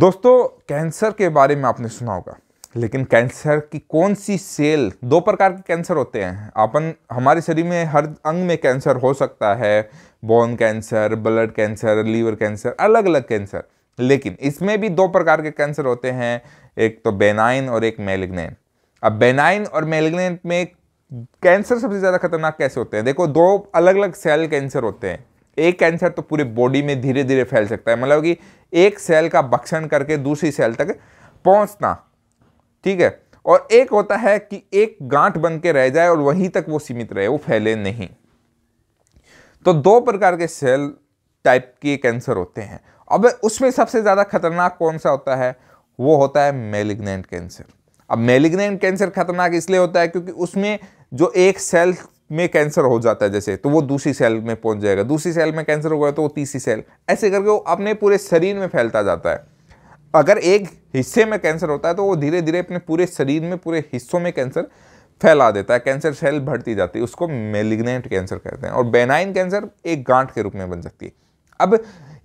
दोस्तों कैंसर के बारे में आपने सुना होगा लेकिन कैंसर की कौन सी सेल दो प्रकार के कैंसर होते हैं अपन हमारे शरीर में हर अंग में कैंसर हो सकता है bone cancer blood cancer liver cancer अलग अलग कैंसर लेकिन इसमें भी दो प्रकार के कैंसर होते हैं एक तो बेनाइन और एक मेलिग्नेन अब बेनाइन और मेलिग्नेन में कैंसर सबसे ज़्यादा खतरनाक कैसे होते हैं देखो दो अलग अलग सेल कैंसर होते हैं एक कैंसर तो पूरे बॉडी में धीरे धीरे फैल सकता है मतलब कि एक सेल का भक्षण करके दूसरी सेल तक पहुंचना ठीक है और एक होता है कि एक गांठ बन के रह जाए और वहीं तक वो सीमित रहे वो फैले नहीं तो दो प्रकार के सेल टाइप के कैंसर होते हैं अब उसमें सबसे ज़्यादा खतरनाक कौन सा होता है वो होता है मेलिग्नेंट कैंसर अब मेलिग्नेंट कैंसर खतरनाक इसलिए होता है क्योंकि उसमें जो एक सेल में कैंसर हो जाता है जैसे तो वो दूसरी सेल में पहुंच जाएगा दूसरी सेल में कैंसर हो गया तो वो तीसरी सेल ऐसे करके वो अपने पूरे शरीर में फैलता जाता है अगर एक हिस्से में कैंसर होता है तो वो धीरे धीरे अपने पूरे शरीर में पूरे हिस्सों में कैंसर फैला देता है कैंसर सेल बढ़ती जाती है उसको मेलिग्नेंट कैंसर कहते हैं और बेनाइन कैंसर एक गांठ के रूप में बन सकती है अब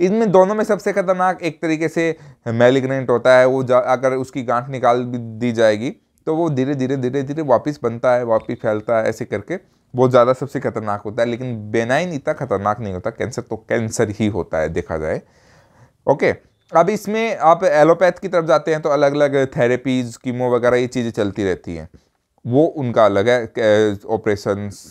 इनमें दोनों में सबसे खतरनाक एक तरीके से मेलिग्नेंट होता है वो अगर उसकी गांठ निकाल दी जाएगी तो वो धीरे धीरे धीरे धीरे वापस बनता है वापस फैलता है ऐसे करके बहुत ज़्यादा सबसे खतरनाक होता है लेकिन बेनाइन इतना खतरनाक नहीं होता कैंसर तो कैंसर ही होता है देखा जाए ओके अब इसमें आप एलोपैथ की तरफ जाते हैं तो अलग अलग थेरेपीज कीमो वगैरह ये चीज़ें चलती रहती हैं वो उनका अलग है ऑपरेशंस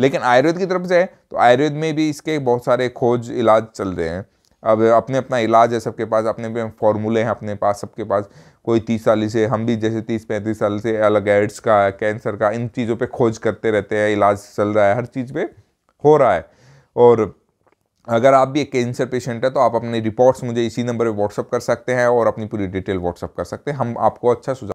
लेकिन आयुर्वेद की तरफ जाए तो आयुर्वेद में भी इसके बहुत सारे खोज इलाज चल रहे हैं अब अपने अपना इलाज है सबके पास अपने अपने फॉर्मूले हैं अपने पास सबके पास कोई तीस साल से हम भी जैसे तीस पैंतीस साल से अलग एड्स का कैंसर का इन चीज़ों पे खोज करते रहते हैं इलाज चल रहा है हर चीज़ पे हो रहा है और अगर आप भी एक कैंसर पेशेंट है तो आप अपने रिपोर्ट्स मुझे इसी नंबर पर व्हाट्सअप कर सकते हैं और अपनी पूरी डिटेल व्हाट्सअप कर सकते हैं हम आपको अच्छा सुझाव